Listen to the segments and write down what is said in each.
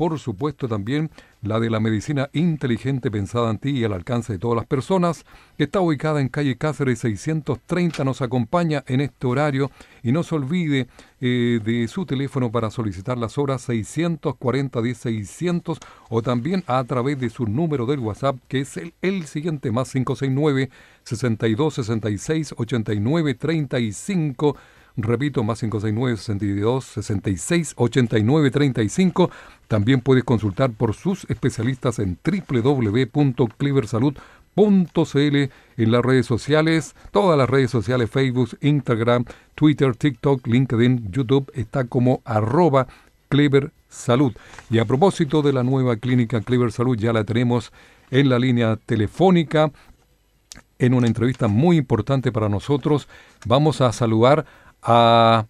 por supuesto también la de la medicina inteligente pensada en ti y al alcance de todas las personas, está ubicada en calle Cáceres 630, nos acompaña en este horario y no se olvide eh, de su teléfono para solicitar las horas 640 10600 o también a través de su número del WhatsApp que es el, el siguiente más 569 6266 8935 Repito, más 569 62 66 35 También puedes consultar por sus especialistas en www.cleversalud.cl en las redes sociales, todas las redes sociales, Facebook, Instagram, Twitter, TikTok, LinkedIn, YouTube, está como arroba Clever Y a propósito de la nueva clínica Clever Salud, ya la tenemos en la línea telefónica en una entrevista muy importante para nosotros. Vamos a saludar a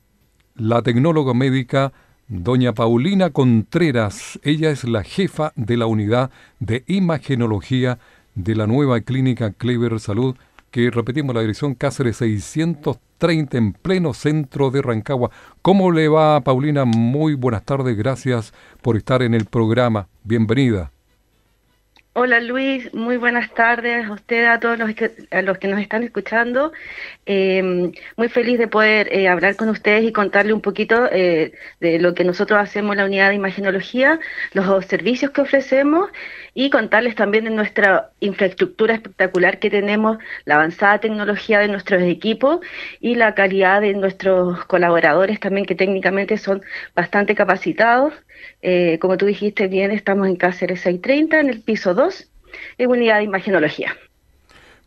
la tecnóloga médica doña Paulina Contreras. Ella es la jefa de la unidad de imagenología de la nueva clínica Clever Salud, que repetimos la dirección Cáceres 630 en pleno centro de Rancagua. ¿Cómo le va, Paulina? Muy buenas tardes, gracias por estar en el programa. Bienvenida. Hola Luis, muy buenas tardes a usted, a todos los que, a los que nos están escuchando. Em, muy feliz de poder eh, hablar con ustedes y contarle un poquito eh, de lo que nosotros hacemos en la unidad de imaginología, los servicios que ofrecemos y contarles también de nuestra infraestructura espectacular que tenemos, la avanzada tecnología de nuestros equipos y la calidad de nuestros colaboradores también que técnicamente son bastante capacitados. Eh, como tú dijiste bien, estamos en Cáceres 630, en el piso 2, en unidad de imagenología.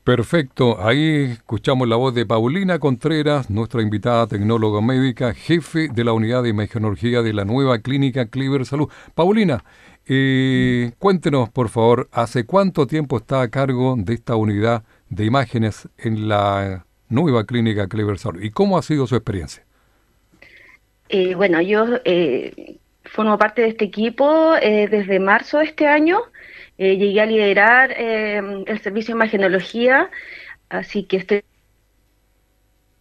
Perfecto, ahí escuchamos la voz de Paulina Contreras, nuestra invitada tecnóloga médica, jefe de la unidad de imagenología de la nueva clínica Cliver Salud. Paulina, eh, cuéntenos por favor, ¿hace cuánto tiempo está a cargo de esta unidad de imágenes en la nueva clínica Cliver Salud y cómo ha sido su experiencia? Eh, bueno, yo eh, formo parte de este equipo eh, desde marzo de este año. Eh, llegué a liderar eh, el servicio de imagenología, así que estoy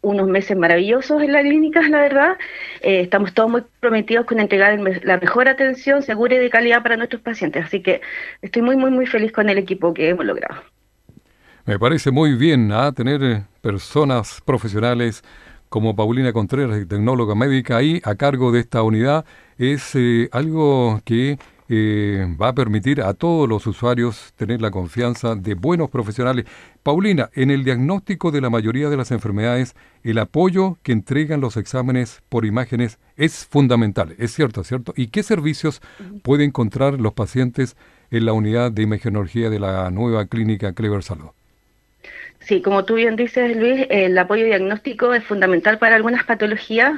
unos meses maravillosos en la clínica, la verdad. estamos todos muy comprometidos con entregar la mejor atención segura y de calidad para nuestros pacientes. Así que estoy muy, muy, muy feliz con el equipo que hemos logrado. Me parece muy bien ¿ah? tener personas profesionales como Paulina Contreras, tecnóloga médica, ahí a cargo de esta unidad, es eh, algo que eh, va a permitir a todos los usuarios tener la confianza de buenos profesionales. Paulina, en el diagnóstico de la mayoría de las enfermedades, el apoyo que entregan los exámenes por imágenes es fundamental, es cierto, ¿cierto? ¿Y qué servicios pueden encontrar los pacientes en la unidad de imagenología de la nueva clínica Clever Salud? Sí, como tú bien dices, Luis, el apoyo diagnóstico es fundamental para algunas patologías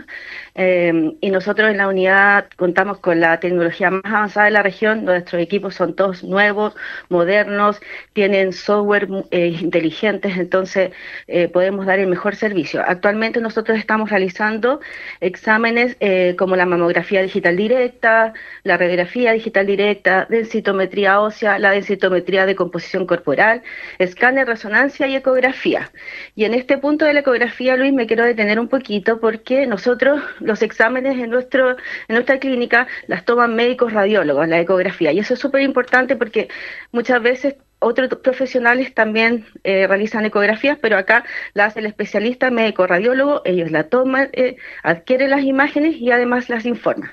em, y nosotros en la unidad contamos con la tecnología más avanzada de la región. Nuestros equipos son todos nuevos, modernos, tienen software eh, inteligentes, entonces eh, podemos dar el mejor servicio. Actualmente nosotros estamos realizando exámenes eh, como la mamografía digital directa, la radiografía digital directa, densitometría ósea, la densitometría de composición corporal, escáner, resonancia y eco ecografía. Y en este punto de la ecografía, Luis, me quiero detener un poquito porque nosotros los exámenes en, nuestro, en nuestra clínica las toman médicos radiólogos, la ecografía. Y eso es súper importante porque muchas veces otros profesionales también eh, realizan ecografías, pero acá la hace el especialista médico radiólogo, ellos la toman, eh, adquieren las imágenes y además las informan.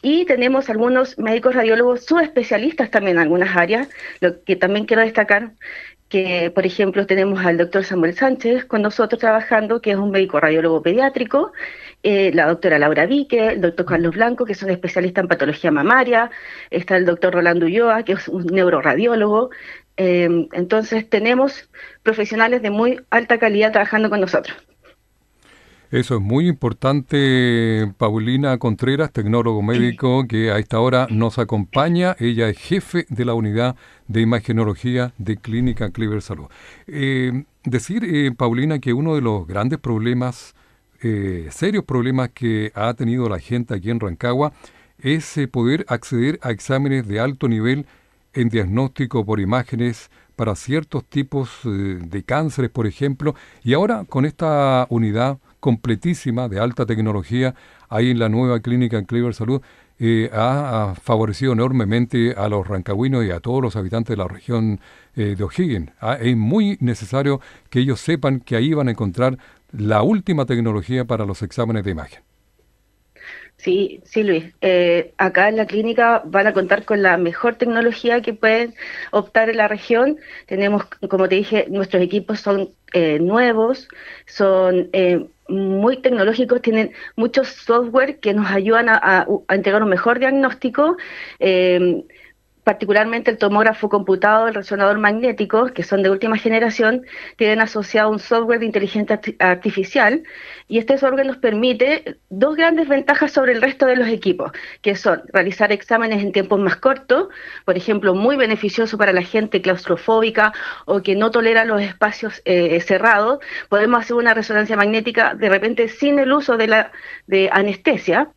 Y tenemos algunos médicos radiólogos subespecialistas también en algunas áreas, lo que también quiero destacar que, por ejemplo, tenemos al doctor Samuel Sánchez con nosotros trabajando, que es un médico radiólogo pediátrico, eh, la doctora Laura Vique, el doctor Carlos Blanco, que es un especialista en patología mamaria, está el doctor Rolando Ulloa, que es un neuroradiólogo. Eh, entonces, tenemos profesionales de muy alta calidad trabajando con nosotros. Eso es muy importante, Paulina Contreras, tecnólogo médico que a esta hora nos acompaña. Ella es jefe de la unidad de imagenología de Clínica Cleaver Salud. Eh, decir, eh, Paulina, que uno de los grandes problemas, eh, serios problemas que ha tenido la gente aquí en Rancagua, es poder acceder a exámenes de alto nivel en diagnóstico por imágenes para ciertos tipos de cánceres, por ejemplo. Y ahora con esta unidad completísima de alta tecnología ahí en la nueva clínica en Cleaver Salud eh, ha, favorecido enormemente a los rancagüinos y a todos los habitantes de la región eh, de O'Higgins. Ah, es muy necesario que ellos sepan que ahí van a encontrar la última tecnología para los exámenes de imagen. Sí, sí, Luis. Eh, acá en la clínica van a contar con la mejor tecnología que pueden optar en la región. Tenemos, como te dije, nuestros equipos son eh, nuevos, son eh, muy tecnológicos, tienen muchos software que nos ayudan a, a entregar un mejor diagnóstico particularmente el tomógrafo computado, el resonador magnético, que son de última generación, tienen asociado un software de inteligencia artificial y este software nos permite dos grandes ventajas sobre el resto de los equipos, que son realizar exámenes en tiempos más cortos, por ejemplo, muy beneficioso para la gente claustrofóbica o que no tolera los espacios eh, cerrados, podemos hacer una resonancia magnética de repente sin el uso de la de anestesia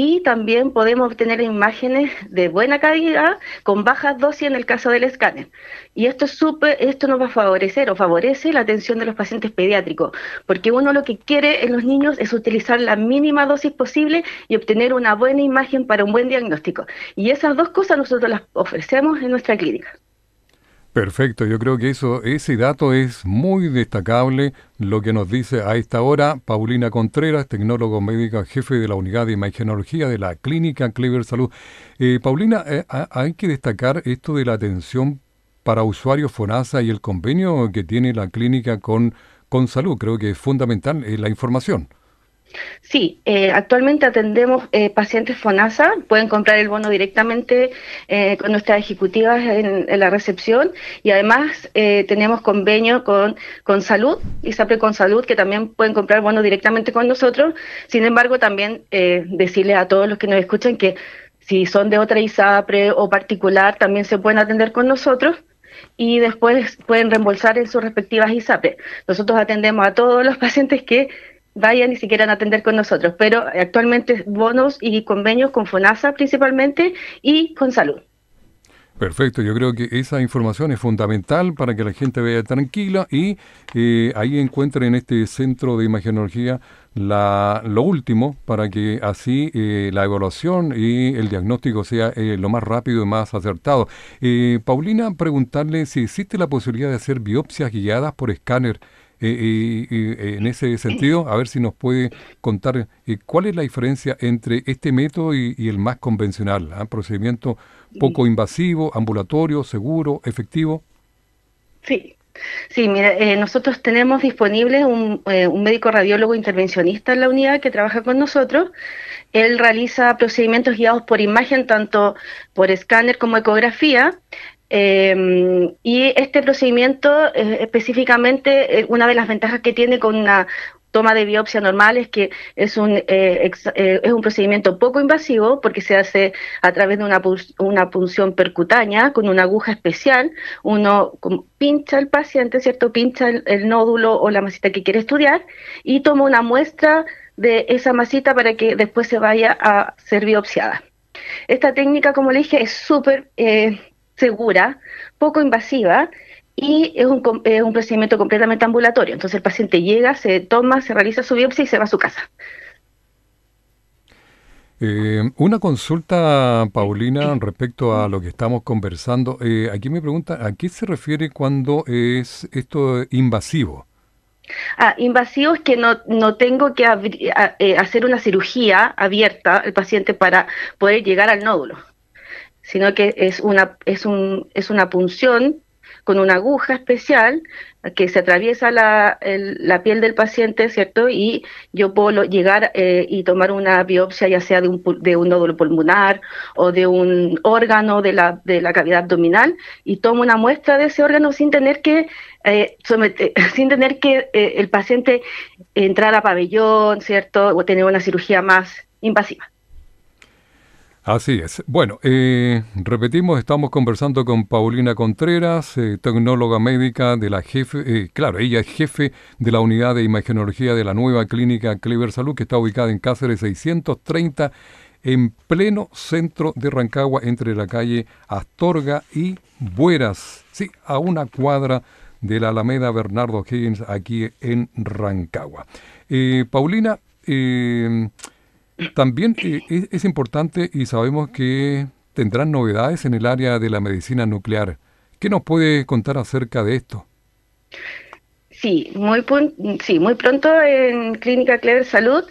y también podemos obtener imágenes de buena calidad con bajas dosis en el caso del escáner. Y esto, esto nos va a favorecer o favorece la atención de los pacientes pediátricos, porque uno lo que quiere en los niños es utilizar la mínima dosis posible y obtener una buena imagen para un buen diagnóstico. Y esas dos cosas nosotros las ofrecemos en nuestra clínica. Perfecto, yo creo que eso, ese dato es muy destacable, lo que nos dice a esta hora Paulina Contreras, tecnólogo médica, jefe de la unidad de imagenología de la clínica Clever Salud. Eh, Paulina, eh, hay que destacar esto de la atención para usuarios FONASA y el convenio que tiene la clínica con, con salud, creo que es fundamental eh, la información. Sí, eh, actualmente atendemos eh, pacientes FONASA, pueden comprar el bono directamente eh, con nuestras ejecutivas en, la recepción y además eh, tenemos convenio con, con Salud, ISAPRE con Salud, que también pueden comprar bono directamente con nosotros. Sin embargo, también decirles a todos los que nos escuchan que si son de otra ISAPRE o particular, también se pueden atender con nosotros y después pueden reembolsar en sus respectivas ISAPRE. Nosotros atendemos a todos los pacientes que vayan y siquiera quieran atender con nosotros, pero actualmente bonos y convenios con FONASA principalmente y con salud. Perfecto, yo creo que esa información es fundamental para que la gente vea tranquila y eh, ahí encuentren en este centro de imagenología la, lo último para que así eh, la evaluación y el diagnóstico sea eh, lo más rápido y más acertado. Paulina, preguntarle si existe la posibilidad de hacer biopsias guiadas por escáner eh, y, eh, en ese sentido, a ver si nos puede contar eh, cuál es la diferencia entre este método y, el más convencional, ah? procedimiento poco mm. invasivo, ambulatorio, seguro, efectivo. Sí, Sí, nosotros tenemos disponible un, un, médico radiólogo intervencionista en la unidad que trabaja con nosotros. Él realiza procedimientos guiados por imagen, tanto por escáner como ecografía. Em, y este procedimiento, eh, específicamente, eh, una de las ventajas que tiene con una toma de biopsia normal es que es un, eh, es un procedimiento poco invasivo porque se hace a través de una, punción percutánea con una aguja especial. Uno pincha al paciente, ¿cierto? Pincha el, nódulo o la masita que quiere estudiar y toma una muestra de esa masita para que después se vaya a ser biopsiada. Esta técnica, como le dije, es súper segura, poco invasiva y es un, es un, procedimiento completamente ambulatorio. Entonces el paciente llega, se toma, se realiza su biopsia y se va a su casa. Eh, una consulta, Paulina, respecto a lo que estamos conversando. Eh, aquí me pregunta, ¿a qué se refiere cuando es esto invasivo? Ah, invasivo es que no, no tengo que eh, hacer una cirugía abierta al paciente para poder llegar al nódulo sino que es una, es, un, es una punción con una aguja especial que se atraviesa la, piel del paciente, ¿cierto? Y yo puedo llegar eh, y tomar una biopsia, ya sea de un, de un nódulo pulmonar o de un órgano de la, de la cavidad abdominal, y tomo una muestra de ese órgano sin tener que, eh, someter, sin tener que eh, el paciente entrar a pabellón, ¿cierto? O tener una cirugía más invasiva. Así es. Bueno, eh, repetimos, estamos conversando con Paulina Contreras, eh, tecnóloga médica de la jefe, eh, claro, ella es jefe de la unidad de imagenología de la nueva clínica Clever Salud, que está ubicada en Cáceres 630, en pleno centro de Rancagua, entre la calle Astorga y Bueras, sí, a una cuadra de la Alameda Bernardo Higgins, aquí en Rancagua. Paulina, eh, también eh, es, importante y sabemos que tendrán novedades en el área de la medicina nuclear. ¿Qué nos puede contar acerca de esto? Sí, muy, sí, muy pronto en Clínica Clever Salud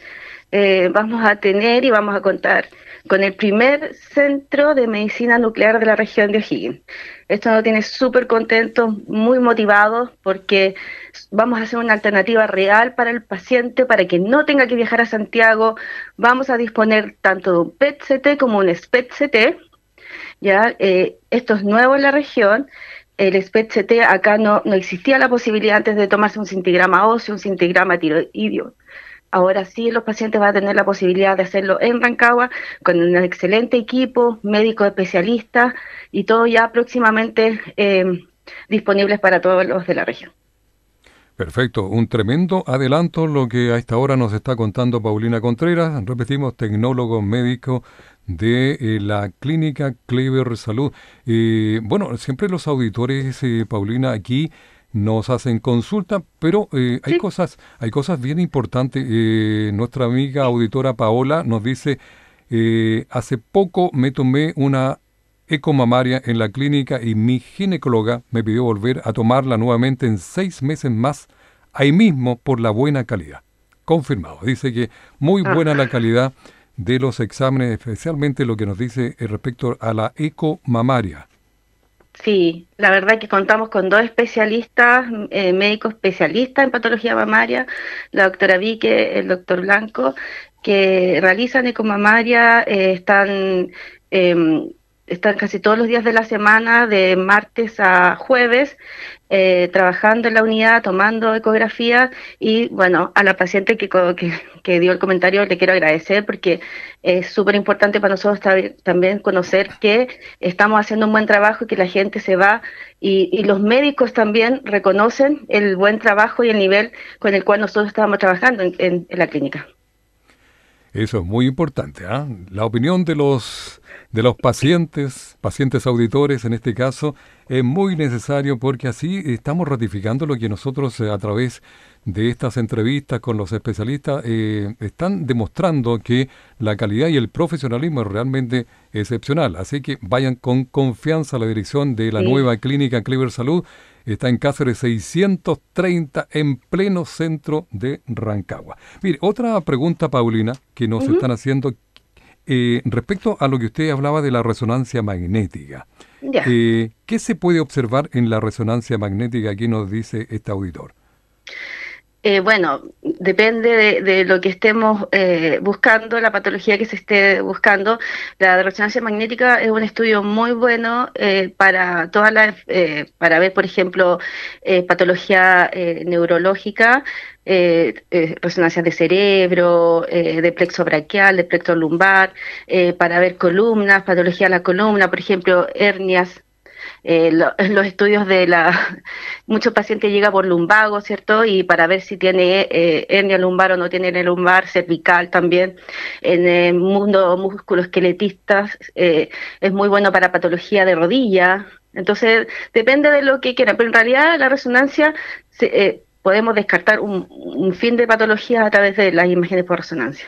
eh, vamos a tener y vamos a contar con el primer centro de medicina nuclear de la región de O'Higgins. Esto nos tiene súper contentos, muy motivados, porque vamos a hacer una alternativa real para el paciente, para que no tenga que viajar a Santiago. Vamos a disponer tanto de un PET-CT como un SPET-CT. ¿ya? Eh, esto es nuevo en la región. El spect ct acá no, no existía la posibilidad antes de tomarse un cintigrama óseo, un cintigrama tiroidio. Ahora sí los pacientes van a tener la posibilidad de hacerlo en Rancagua con un excelente equipo, médicos especialistas y todo ya próximamente disponible em, disponibles para todos los de la región. Perfecto, un tremendo adelanto lo que a esta hora nos está contando Paulina Contreras, repetimos, tecnólogo médico de eh, la clínica Clever Salud. y eh, bueno, siempre los auditores, eh, Paulina, aquí nos hacen consulta, pero eh, hay cosas, hay cosas bien importantes. Eh, nuestra amiga auditora Paola nos dice eh, hace poco me tomé una ecomamaria en la clínica y mi ginecóloga me pidió volver a tomarla nuevamente en seis meses más ahí mismo por la buena calidad. Confirmado. Dice que muy ah. buena la calidad de los exámenes, especialmente lo que nos dice respecto a la ecomamaria. Sí, la verdad que contamos con dos especialistas, eh, médicos especialistas en patología mamaria, la doctora Vique, el doctor Blanco, que realizan ecomamaria, eh, están eh, están casi todos los días de la semana, de martes a jueves, eh, trabajando en la unidad, tomando ecografía y bueno, a la paciente que, que, dio el comentario le quiero agradecer porque es súper importante para nosotros también conocer que estamos haciendo un buen trabajo y que la gente se va y, los médicos también reconocen el buen trabajo y el nivel con el cual nosotros estamos trabajando en, la clínica. Eso es muy importante. ¿ah? La opinión de los de los pacientes, pacientes auditores en este caso, es muy necesario porque así estamos ratificando lo que nosotros eh, a través de estas entrevistas con los especialistas eh, están demostrando que la calidad y el profesionalismo es realmente excepcional. Así que vayan con confianza a la dirección de la nueva clínica Clever Salud. Está en de 630 en pleno centro de Rancagua. Mire, otra pregunta, Paulina, que nos están haciendo, eh, respecto a lo que usted hablaba de la resonancia magnética, eh, ¿qué se puede observar en la resonancia magnética? Aquí nos dice este auditor. Eh, bueno, depende de, lo que estemos eh, buscando, la patología que se esté buscando. La resonancia magnética es un estudio muy bueno eh, para todas las, para ver, por ejemplo, patología neurológica, resonancia de cerebro, de plexo braquial, de plexo lumbar, para ver columnas, patología de la columna, por ejemplo, hernias eh, los estudios de la... Muchos pacientes llega por lumbago, ¿cierto? Y para ver si tiene eh, hernia lumbar o no tiene hernia lumbar, cervical también. En el mundo músculo eh, es muy bueno para patología de rodilla. Entonces, depende de lo que quieran. Pero en realidad la resonancia... Se, eh, podemos descartar un, fin de patología a través de las imágenes por resonancia.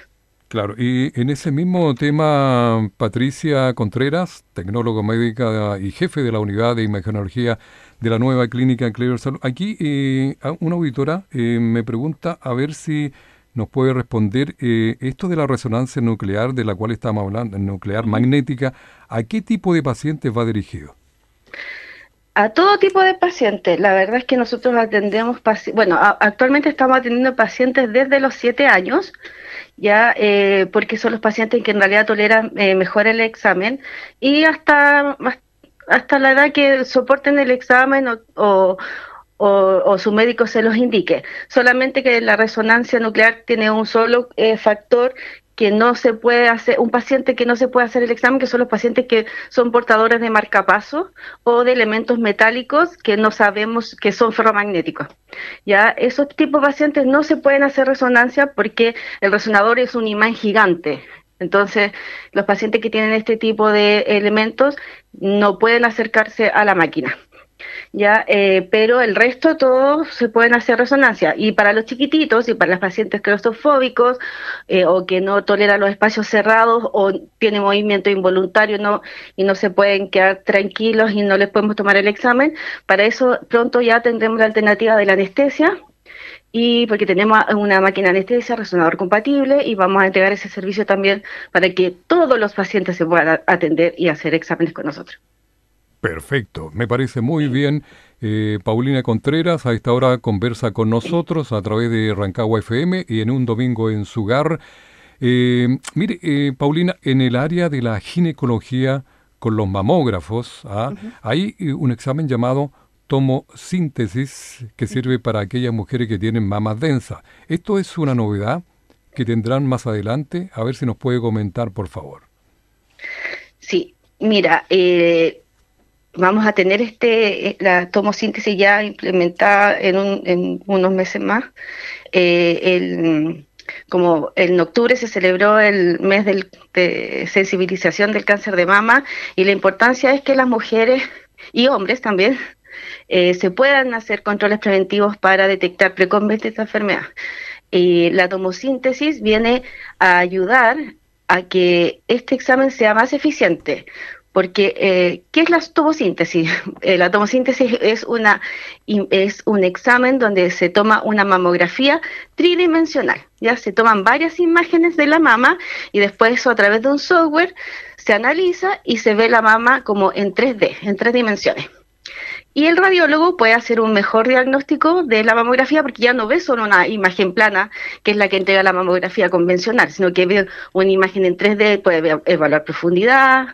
Claro, y en ese mismo tema, Patricia Contreras, tecnólogo médica y jefe de la unidad de imagenología de la nueva clínica Clever Salud. Aquí eh, una auditora eh, me pregunta a ver si nos puede responder eh, esto de la resonancia nuclear de la cual estamos hablando, nuclear magnética, ¿a qué tipo de pacientes va dirigido? a todo tipo de pacientes. La verdad es que nosotros atendemos, bueno, actualmente estamos atendiendo pacientes desde los siete años ya eh, porque son los pacientes que en realidad toleran eh, mejor el examen y hasta hasta la edad que soporten el examen o, o, su médico se los indique. Solamente que la resonancia nuclear tiene un solo eh, factor que no se puede hacer, un paciente que no se puede hacer el examen, que son los pacientes que son portadores de marcapasos o de elementos metálicos que no sabemos que son ferromagnéticos. Ya, esos tipos de pacientes no se pueden hacer resonancia porque el resonador es un imán gigante. Entonces, los pacientes que tienen este tipo de elementos no pueden acercarse a la máquina. ¿ya? Eh, pero el resto todos se pueden hacer resonancia. Y para los chiquititos y para los pacientes claustrofóbicos eh, o que no toleran los espacios cerrados o tienen movimiento involuntario no, y no se pueden quedar tranquilos y no les podemos tomar el examen, para eso pronto ya tendremos la alternativa de la anestesia. Y porque tenemos una máquina de anestesia, resonador compatible, y vamos a entregar ese servicio también para que todos los pacientes se puedan atender y hacer exámenes con nosotros. Perfecto, me parece muy bien. Eh, Paulina Contreras a esta hora conversa con nosotros a través de Rancagua FM y en un domingo en su hogar. Eh, mire, eh, Paulina, en el área de la ginecología con los mamógrafos, ¿ah? hay un examen llamado tomosíntesis que sirve para aquellas mujeres que tienen mamas densas. Esto es una novedad que tendrán más adelante. A ver si nos puede comentar, por favor. Sí, mira, vamos a tener este eh, la tomosíntesis ya implementada en, unos meses más. Eh, como en octubre se celebró el mes de sensibilización del cáncer de mama y la importancia es que las mujeres y hombres también eh, se puedan hacer controles preventivos para detectar precozmente esta enfermedad. Y la tomosíntesis viene a ayudar a que este examen sea más eficiente, porque, eh, ¿qué es la tomosíntesis? Eh, la tomosíntesis es, una, es un examen donde se toma una mamografía tridimensional. Ya se toman varias imágenes de la mama y después a través de un software se analiza y se ve la mama como en 3D, en tres dimensiones. Y el radiólogo puede hacer un mejor diagnóstico de la mamografía porque ya no ve solo una imagen plana, que es la que entrega la mamografía convencional, sino que ve una imagen en 3D, puede evaluar profundidad,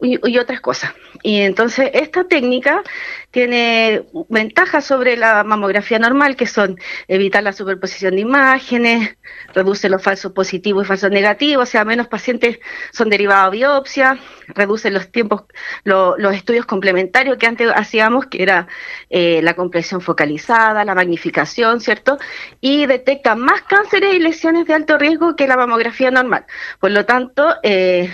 y, otras cosas. Y entonces esta técnica tiene ventajas sobre la mamografía normal, que son evitar la superposición de imágenes, reduce los falsos positivos y falsos negativos, o sea, menos pacientes son derivados a biopsia, reduce los tiempos, los estudios complementarios que antes hacíamos, que era eh, la compresión focalizada, la magnificación, ¿cierto? Y detecta más cánceres y lesiones de alto riesgo que la mamografía normal. Por lo tanto, eh,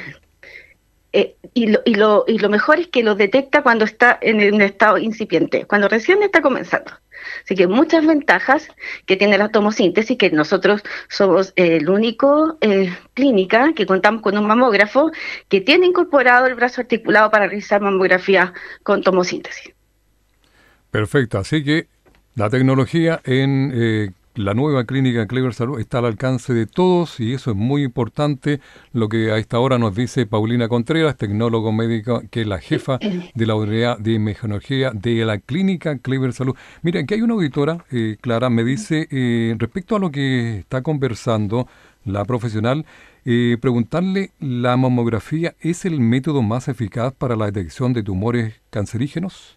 eh, y, lo, y, lo, y, lo, mejor es que lo detecta cuando está en un estado incipiente, cuando recién está comenzando. Así que muchas ventajas que tiene la tomosíntesis, que nosotros somos el único eh, clínica que contamos con un mamógrafo que tiene incorporado el brazo articulado para realizar mamografía con tomosíntesis. Perfecto, así que la tecnología en eh, la nueva clínica Clever Salud está al alcance de todos y eso es muy importante, lo que a esta hora nos dice Paulina Contreras, tecnólogo médico, que es la jefa de la unidad de imagenología de la clínica Clever Salud. Mira, aquí hay una auditora, eh, Clara, me dice, eh, respecto a lo que está conversando la profesional, eh, preguntarle, ¿la mamografía es el método más eficaz para la detección de tumores cancerígenos?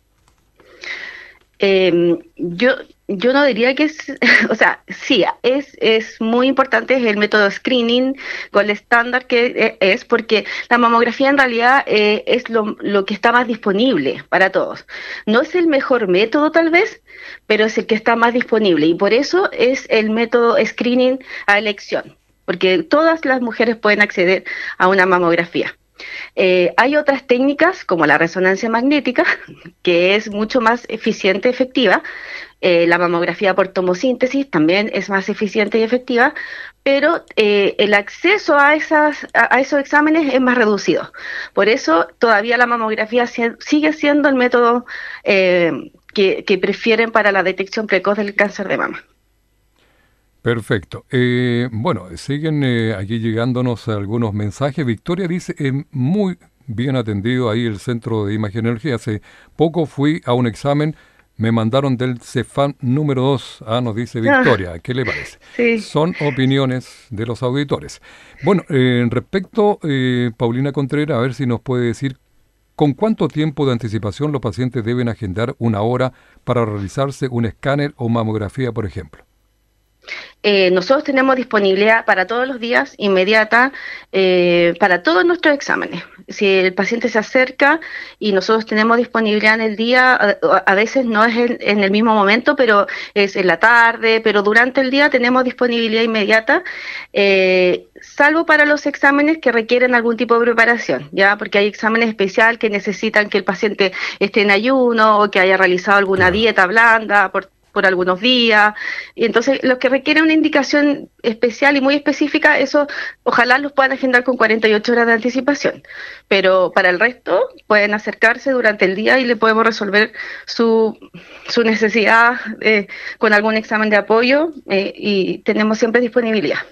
Eh, yo, yo no diría que es, o sea, sí, es, es muy importante el método screening con el estándar que eh, es, porque la mamografía en realidad eh, es lo, que está más disponible para todos. No es el mejor método tal vez, pero es el que está más disponible y por eso es el método screening a elección, porque todas las mujeres pueden acceder a una mamografía. Eh, hay otras técnicas como la resonancia magnética, que es mucho más eficiente y efectiva. Eh, la mamografía por tomosíntesis también es más eficiente y efectiva, pero eh, el acceso a, esas, a, esos exámenes es más reducido. Por eso todavía la mamografía sigue siendo el método que prefieren para la detección precoz del cáncer de mama. Perfecto. Eh, bueno, siguen allí eh, aquí llegándonos algunos mensajes. Victoria dice, es muy bien atendido ahí el Centro de Imagen Energía. Hace poco fui a un examen, me mandaron del Cefan número 2. Ah, nos dice ah. Victoria, ¿qué le parece? Son opiniones de los auditores. Bueno, eh, respecto, Paulina Contreras, a ver si nos puede decir ¿Con cuánto tiempo de anticipación los pacientes deben agendar una hora para realizarse un escáner o mamografía, por ejemplo? eh, nosotros tenemos disponibilidad para todos los días inmediata eh, para todos nuestros exámenes. Si el paciente se acerca y nosotros tenemos disponibilidad en el día, a, veces no es en, el mismo momento, pero es en la tarde, pero durante el día tenemos disponibilidad inmediata, eh, salvo para los exámenes que requieren algún tipo de preparación, ya porque hay exámenes especial que necesitan que el paciente esté en ayuno o que haya realizado alguna dieta blanda, por, por algunos días. Y entonces, los que requieren una indicación especial y muy específica, eso ojalá los puedan agendar con 48 horas de anticipación. Pero para el resto, pueden acercarse durante el día y le podemos resolver su, su necesidad eh, con algún examen de apoyo eh, y tenemos siempre disponibilidad.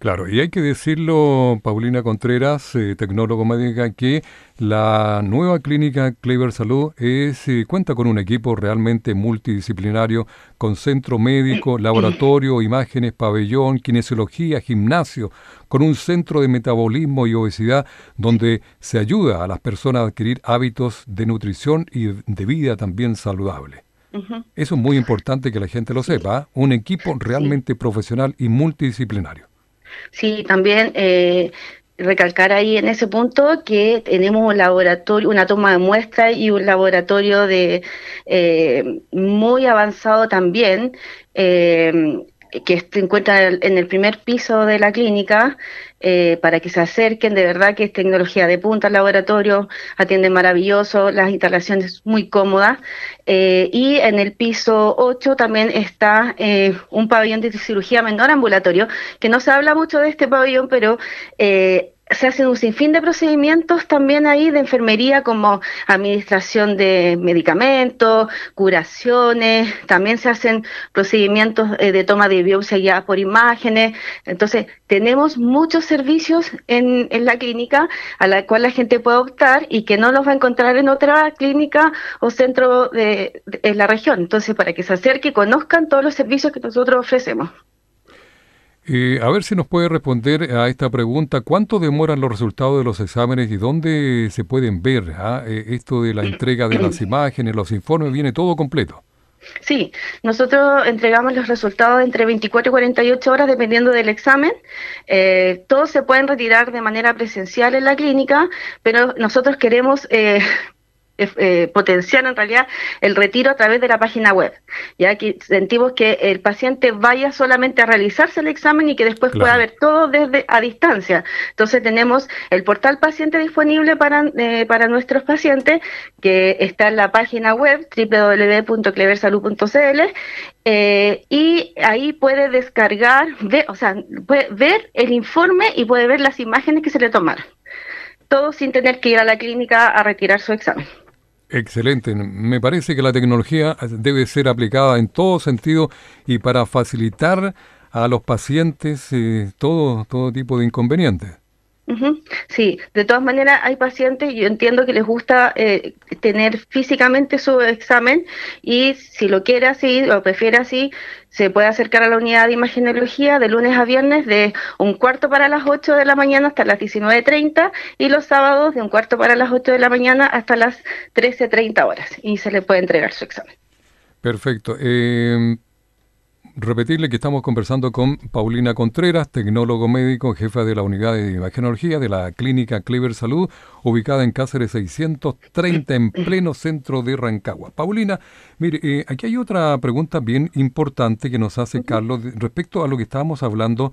Claro, y hay que decirlo, Paulina Contreras, eh, tecnólogo médica, que la nueva clínica Clever Salud es, eh, cuenta con un equipo realmente multidisciplinario con centro médico, laboratorio, imágenes, pabellón, kinesiología, gimnasio, con un centro de metabolismo y obesidad donde se ayuda a las personas a adquirir hábitos de nutrición y de vida también saludable. Eso es muy importante que la gente lo sepa, ¿eh? un equipo realmente profesional y multidisciplinario. Sí, también eh, recalcar ahí en ese punto que tenemos un laboratorio, una toma de muestra y un laboratorio de eh, muy avanzado también eh, que se este encuentra en el primer piso de la clínica, eh, para que se acerquen, de verdad que es tecnología de punta, el laboratorio atiende maravilloso, las instalaciones muy cómodas. Eh, y en el piso 8 también está eh, un pabellón de cirugía menor ambulatorio, que no se habla mucho de este pabellón, pero se hacen un sinfín de procedimientos también ahí de enfermería como administración de medicamentos, curaciones, también se hacen procedimientos eh, de toma de biopsia ya por imágenes. Entonces, tenemos muchos servicios en, la clínica a la cual la gente puede optar y que no los va a encontrar en otra clínica o centro de, la región. Entonces, para que se acerque y conozcan todos los servicios que nosotros ofrecemos. Eh, a ver si nos puede responder a esta pregunta, ¿cuánto demoran los resultados de los exámenes y dónde se pueden ver? Ah, eh, esto de la entrega de las imágenes, los informes, viene todo completo. Sí, nosotros entregamos los resultados entre 24 y 48 horas dependiendo del examen. Eh, todos se pueden retirar de manera presencial en la clínica, pero nosotros queremos eh, eh, potenciar en realidad el retiro a través de la página web. Ya que sentimos que el paciente vaya solamente a realizarse el examen y que después pueda ver todo desde a distancia. Entonces tenemos el portal paciente disponible para, eh, para nuestros pacientes que está en la página web www.cleversalud.cl eh, y ahí puede descargar, o sea, puede ver el informe y puede ver las imágenes que se le tomaron. Todo sin tener que ir a la clínica a retirar su examen. Excelente. Me parece que la tecnología debe ser aplicada en todo sentido y para facilitar a los pacientes eh, todo, todo tipo de inconvenientes. Sí, de todas maneras hay pacientes, yo entiendo que les gusta eh, tener físicamente su examen y si lo quiere así o prefiere así, se puede acercar a la unidad de imagenología de lunes a viernes de un cuarto para las 8 de la mañana hasta las 19.30 y los sábados de un cuarto para las 8 de la mañana hasta las 13.30 horas y se le puede entregar su examen. Perfecto. Em, repetirle que estamos conversando con Paulina Contreras, tecnólogo médico, jefa de la unidad de imagenología de la clínica Clever Salud, ubicada en Cáceres 630, en pleno centro de Rancagua. Paulina, mire, eh, aquí hay otra pregunta bien importante que nos hace Carlos respecto a lo que estábamos hablando.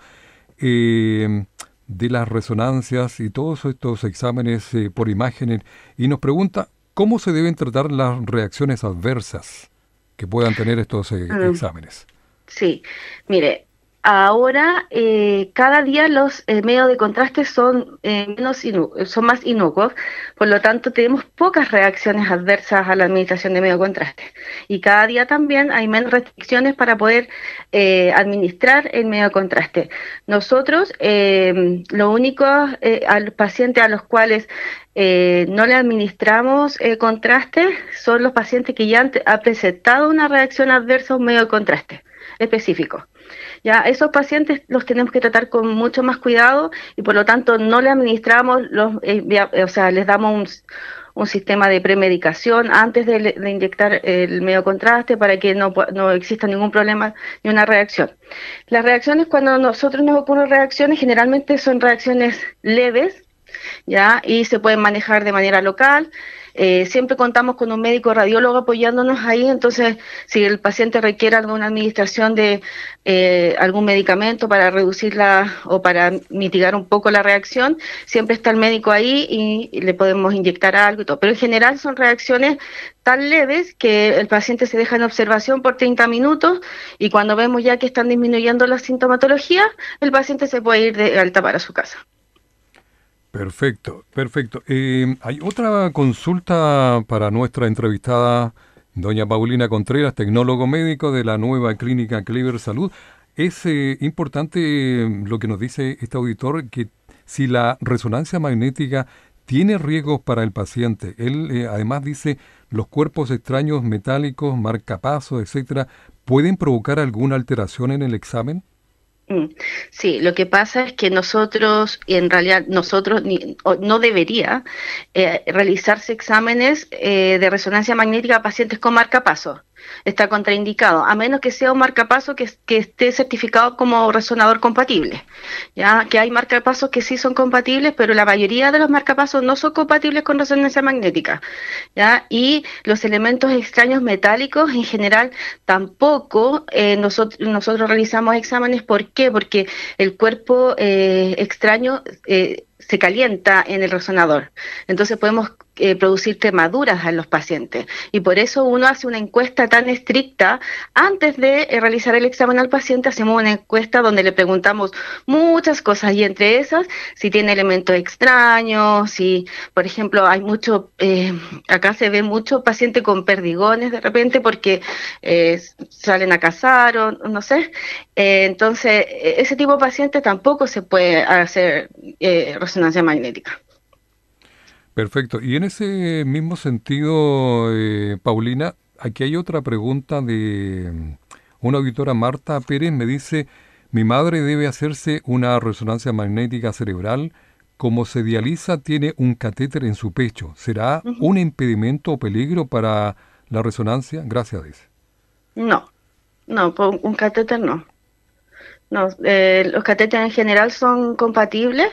Eh, de las resonancias y todos estos exámenes eh, por imágenes y nos pregunta cómo se deben tratar las reacciones adversas que puedan tener estos ah. exámenes. Sí, mire, ahora eh, cada día los eh, medios de contraste son, eh, son más inocuos, por lo tanto tenemos pocas reacciones adversas a la administración de medios de contraste. Y cada día también hay menos restricciones para poder administrar el medio de contraste. Nosotros, lo único al paciente a los cuales no le administramos eh, contraste son los pacientes que ya han, presentado una reacción adversa a un medio de contraste específicos. Ya, esos pacientes los tenemos que tratar con mucho más cuidado y por lo tanto no le administramos, los, eh, eh, o sea, les damos un, sistema de premedicación antes de, inyectar el medio contraste para que no, no exista ningún problema ni una reacción. Las reacciones, cuando nosotros nos ocurren reacciones, generalmente son reacciones leves, ¿ya? Y se pueden manejar de manera local eh, siempre contamos con un médico radiólogo apoyándonos ahí, entonces si el paciente requiere alguna administración de eh, algún medicamento para reducirla o para mitigar un poco la reacción, siempre está el médico ahí y le podemos inyectar algo y todo. Pero en general son reacciones tan leves que el paciente se deja en observación por 30 minutos y cuando vemos ya que están disminuyendo la sintomatología, el paciente se puede ir de alta para su casa. Perfecto, perfecto. Em, hay otra consulta para nuestra entrevistada, doña Paulina Contreras, tecnólogo médico de la nueva clínica Clever Salud. Es eh, importante em, lo que nos dice este auditor, que si la resonancia magnética tiene riesgos para el paciente. Él eh, además dice, los cuerpos extraños, metálicos, marcapasos, etcétera, ¿pueden provocar alguna alteración en el examen? Mm. Sí, lo que pasa es que nosotros, y en realidad nosotros no debería eh, realizarse exámenes eh, de resonancia magnética a pacientes con marcapasos está contraindicado, a menos que sea un marcapaso que, que esté certificado como resonador compatible. Ya que hay marcapasos que sí son compatibles, pero la mayoría de los marcapasos no son compatibles con resonancia magnética. Ya y los elementos extraños metálicos en general tampoco eh, nosotros nosotros realizamos exámenes. ¿Por qué? Porque el cuerpo eh, extraño eh, se calienta en el resonador. Entonces podemos eh, producir quemaduras en los pacientes. Y por eso uno hace una encuesta tan estricta. Antes de eh, realizar el examen al paciente, hacemos una encuesta donde le preguntamos muchas cosas y entre esas, si tiene elementos extraños, si, por ejemplo, hay mucho, eh, acá se ve mucho paciente con perdigones de repente porque salen a cazar o no sé. entonces, e-, ese tipo de paciente tampoco se puede hacer resonancia magnética. Perfecto. Y en ese mismo sentido, eh, Paulina, aquí hay otra pregunta de mm, una auditora, Marta Pérez, me dice, mi madre debe hacerse una resonancia magnética cerebral. Como se dializa, tiene un catéter en su pecho. ¿Será un impedimento o peligro para la resonancia? Gracias, No, no, un catéter no. No, eh, los catéteres en general son compatibles.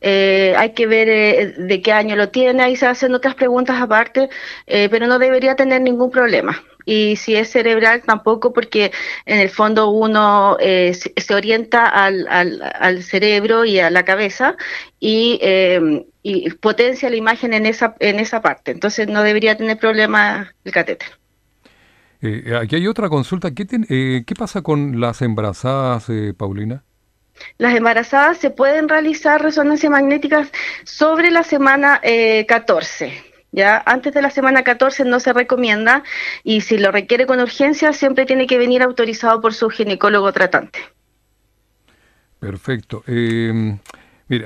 Eh, hay que ver eh, de qué año lo tiene, ahí se hacen otras preguntas aparte, pero no debería tener ningún problema. Y si es cerebral, tampoco, porque en el fondo uno se orienta al, cerebro y a la cabeza em, y, potencia la imagen en esa, en esa parte. Entonces no debería tener problema el catéter. Eh, aquí hay otra consulta. ¿Qué, eh, pasa con las embarazadas, eh, Paulina? Las embarazadas se pueden realizar resonancias magnéticas sobre la semana 14. ¿ya? Antes de la semana 14 no se recomienda y si lo requiere con urgencia siempre tiene que venir autorizado por su ginecólogo tratante. Perfecto. Em,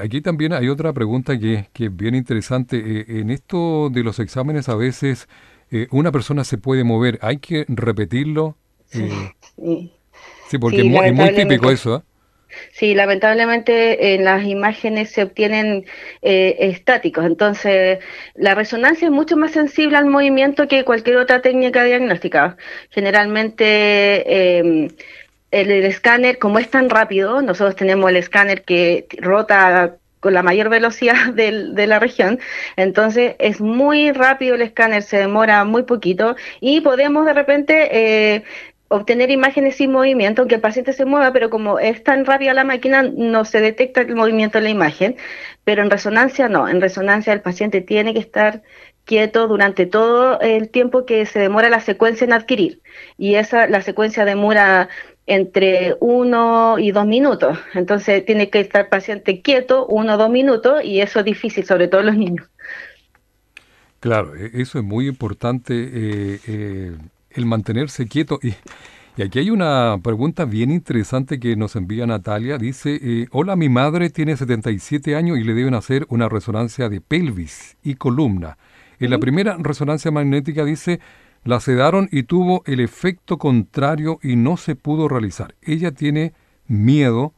aquí también hay otra pregunta que, es bien interesante. en esto de los exámenes a veces eh, una persona se puede mover, hay que repetirlo. Sí, eh, porque es, muy, típico eso. ¿eh? Sí, lamentablemente en las imágenes se obtienen estáticos, entonces la resonancia es mucho más sensible al movimiento que cualquier otra técnica diagnóstica. Generalmente em, el, escáner, como es tan rápido, nosotros tenemos el escáner que rota con la mayor velocidad de, la región. Entonces es muy rápido el escáner, se demora muy poquito y podemos de repente eh, obtener imágenes sin movimiento, aunque el paciente se mueva, pero como es tan rápida la máquina, no se detecta el movimiento en la imagen, pero en resonancia no, en resonancia el paciente tiene que estar quieto durante todo el tiempo que se demora la secuencia en adquirir. Y esa, la secuencia demora entre uno y dos minutos. Entonces tiene que estar paciente quieto uno o dos minutos y eso es difícil, sobre todo los niños. Claro, e, eso es muy importante, eh, eh, el mantenerse quieto. Y, aquí hay una pregunta bien interesante que nos envía Natalia. Dice, eh, hola, mi madre tiene 77 años y le deben hacer una resonancia de pelvis y columna. En la primera resonancia magnética dice, la sedaron y tuvo el efecto contrario y no se pudo realizar. Ella tiene miedo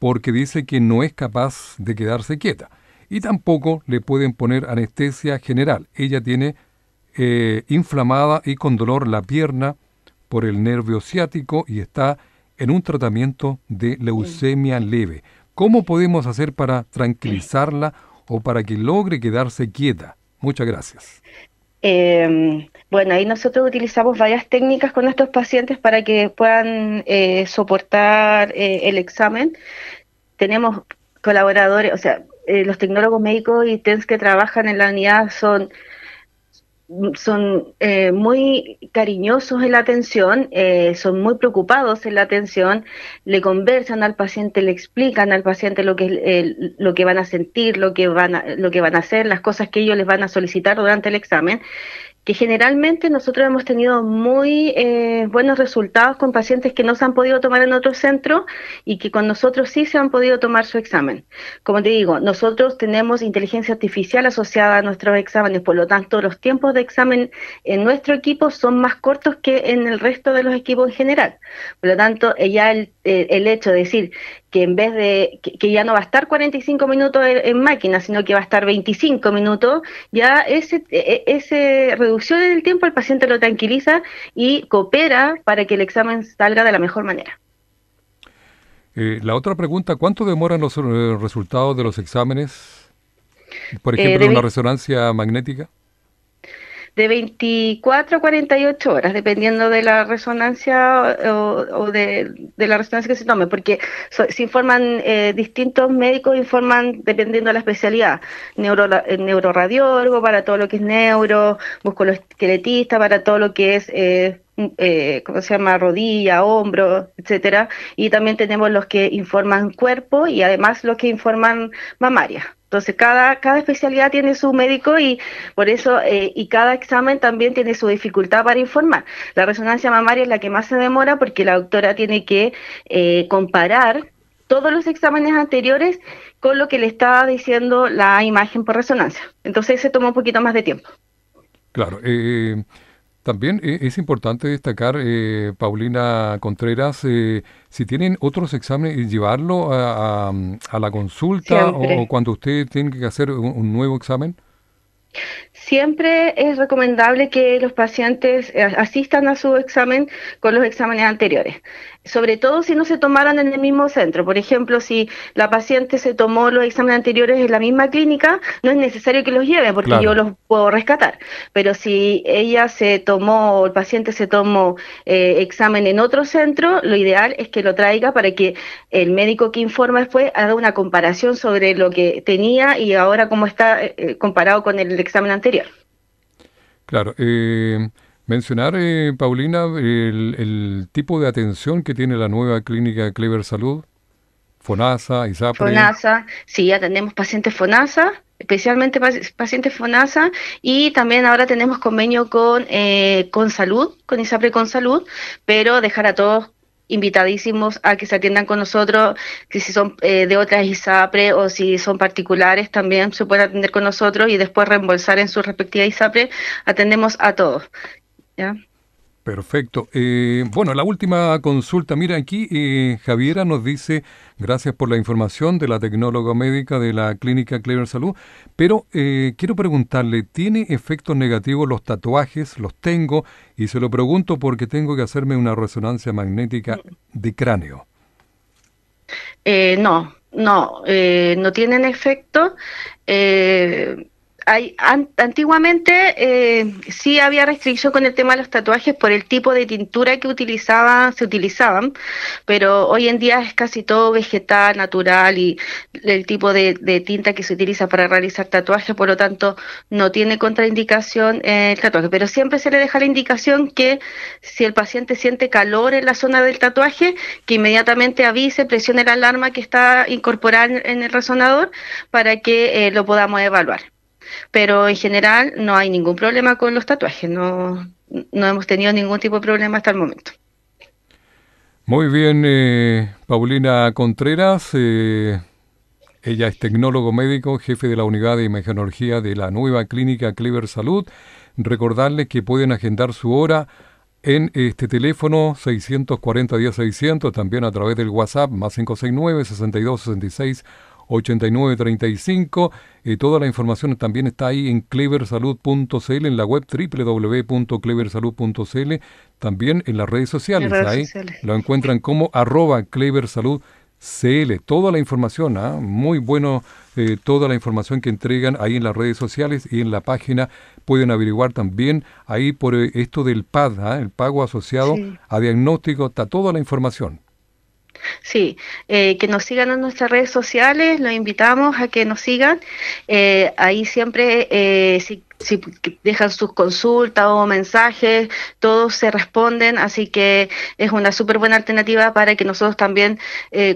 porque dice que no es capaz de quedarse quieta. Y tampoco le pueden poner anestesia general. Ella tiene eh, inflamada y con dolor la pierna por el nervio ciático y está en un tratamiento de leucemia leve. ¿Cómo podemos hacer para tranquilizarla o para que logre quedarse quieta? Muchas gracias. Em, bueno, ahí nosotros utilizamos varias técnicas con estos pacientes para que puedan eh, soportar eh, el examen. Tenemos colaboradores, o sea, eh, los tecnólogos médicos y TENS que trabajan en la unidad son son eh, muy cariñosos en la atención, eh, son muy preocupados en la atención, le conversan al paciente, le explican al paciente lo que, eh, lo que van a sentir, lo que van a, lo que van a hacer, las cosas que ellos les van a solicitar durante el examen que generalmente nosotros hemos tenido muy eh, buenos resultados con pacientes que no se han podido tomar en otro centro y que con nosotros sí se han podido tomar su examen. Como te digo, nosotros tenemos inteligencia artificial asociada a nuestros exámenes, por lo tanto los tiempos de examen en nuestro equipo son más cortos que en el resto de los equipos en general. Por lo tanto, ya el hecho de decir, que en vez de que, ya no va a estar 45 minutos en, máquina, sino que va a estar 25 minutos, ya ese, e, e, ese reducción del tiempo el paciente lo tranquiliza y coopera para que el examen salga de la mejor manera. Eh, la otra pregunta, ¿cuánto demoran los eh, resultados de los exámenes? Por eh, ejemplo, una resonancia magnética de 24 a 48 horas, dependiendo de la resonancia o, de, la resonancia que se tome, porque se informan eh, distintos médicos, informan dependiendo de la especialidad, neuro, eh, neuroradiólogo para todo lo que es neuro, musculoesqueletista para todo lo que es eh, eh, ¿cómo se llama? Rodilla, hombro, etcétera. Y también tenemos los que informan cuerpo y además los que informan mamaria. Entonces, cada, cada especialidad tiene su médico y por eso, eh, y cada examen también tiene su dificultad para informar. La resonancia mamaria es la que más se demora porque la doctora tiene que eh, comparar todos los exámenes anteriores con lo que le estaba diciendo la imagen por resonancia. Entonces, se toma un poquito más de tiempo. Claro. Eh, también e-, es importante destacar, eh, Paulina Contreras, eh, si tienen otros exámenes, llevarlo a, la consulta o, cuando usted tiene que hacer un, nuevo examen. Siempre es recomendable que los pacientes eh, asistan a su examen con los exámenes anteriores sobre todo si no se tomaran en el mismo centro. Por ejemplo, si la paciente se tomó los exámenes anteriores en la misma clínica, no es necesario que los lleve porque yo los puedo rescatar. Pero si ella se tomó el paciente se tomó eh, examen en otro centro, lo ideal es que lo traiga para que el médico que informa después haga una comparación sobre lo que tenía y ahora cómo está eh, eh, comparado con el examen anterior. Claro. Eh... Mencionar, eh, Paulina, el, tipo de atención que tiene la nueva clínica Clever Salud, FONASA, ISAPRE. FONASA, sí, atendemos pacientes FONASA, especialmente pacientes FONASA, y también ahora tenemos convenio con, eh, con Salud, con ISAPRE con Salud, pero dejar a todos invitadísimos a que se atiendan con nosotros, que si son eh, de otras ISAPRE o si son particulares también se pueden atender con nosotros y después reembolsar en su respectiva ISAPRE, atendemos a todos. Perfecto. Eh, bueno, la última consulta. Mira, aquí eh, Javiera nos dice, gracias por la información de la tecnóloga médica de la clínica Clever Salud, pero eh, quiero preguntarle, ¿tiene efectos negativos los tatuajes? Los tengo y se lo pregunto porque tengo que hacerme una resonancia magnética de cráneo. no, no, no tienen efecto antiguamente eh, sí había restricción con el tema de los tatuajes por el tipo de tintura que utilizaban, se utilizaban, pero hoy en día es casi todo vegetal, natural y el tipo de, tinta que se utiliza para realizar tatuajes, por lo tanto no tiene contraindicación el tatuaje, pero siempre se le deja la indicación que si el paciente siente calor en la zona del tatuaje, que inmediatamente avise, presione la alarma que está incorporada en el resonador para que eh, lo podamos evaluar. Pero en general no hay ningún problema con los tatuajes, no, no hemos tenido ningún tipo de problema hasta el momento. Muy bien, eh, Paulina Contreras. Eh, ella es tecnólogo médico, jefe de la unidad de imagenología de la nueva clínica Clever Salud. Recordarles que pueden agendar su hora en este teléfono 640 600, también a través del WhatsApp más 569 6266 8935. y eh, toda la información también está ahí en cleversalud.cl, en la web www.cleversalud.cl, también en las redes sociales. ahí lo encuentran como arroba cleversalud.cl, toda la información, ¿ah? muy bueno eh, toda la información que entregan ahí en las redes sociales y en la página. Pueden averiguar también ahí por eh, esto del PAD, ¿ah? el pago asociado a diagnóstico, está toda la información. Sí, eh, que nos sigan en nuestras redes sociales, los invitamos a que nos sigan. Eh, ahí siempre, eh, si, dejan sus consultas o mensajes, todos se responden, así que es una súper buena alternativa para que nosotros también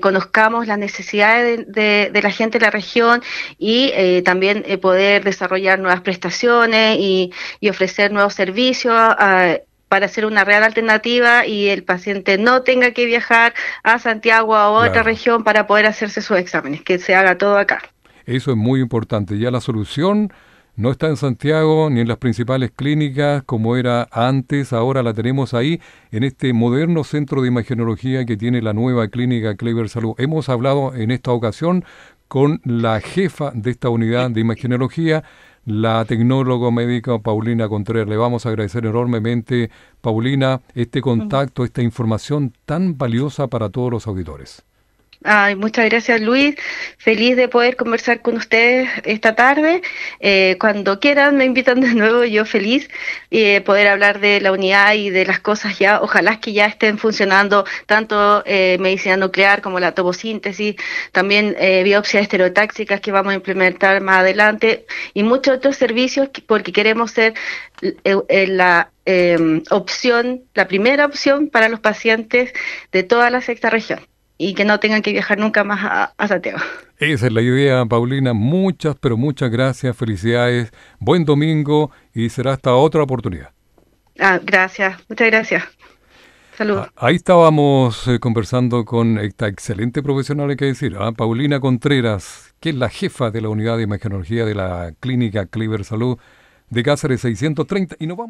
conozcamos las necesidades de, la gente de la región y también poder desarrollar nuevas prestaciones y, y ofrecer nuevos servicios. A, ah, para ser una real alternativa y el paciente no tenga que viajar a Santiago o a otra región para poder hacerse sus exámenes, que se haga todo acá. Eso es muy importante. Ya la solución no está en Santiago ni en las principales clínicas como era antes, ahora la tenemos ahí en este moderno centro de imagenología que tiene la nueva clínica Clever Salud. Hemos hablado en esta ocasión con la jefa de esta unidad de imagenología, la tecnóloga médica Paulina Contreras. Le vamos a agradecer enormemente, Paulina, este contacto, esta información tan valiosa para todos los auditores muchas gracias Luis, feliz de poder conversar con ustedes esta tarde. Eh, cuando quieran me invitan de nuevo, yo feliz de eh, poder hablar de la unidad y de las cosas ya, ojalá que ya estén funcionando tanto eh, medicina nuclear como la tobosíntesis, también biopsias estereotáxicas que vamos a implementar más adelante y muchos otros servicios porque queremos ser la opción, la primera opción para los pacientes de toda la sexta región y que no tengan que viajar nunca más a, a, Santiago. Esa es la idea, Paulina. Muchas, pero muchas gracias, felicidades, buen domingo y será hasta otra oportunidad. Ah, gracias, muchas gracias. Saludos. Ah, ahí estábamos eh, conversando con esta excelente profesional, hay que decir, ¿ah? Paulina Contreras, que es la jefa de la unidad de imagenología de la clínica Cleaver Salud de Cáceres 630. Y nos vamos.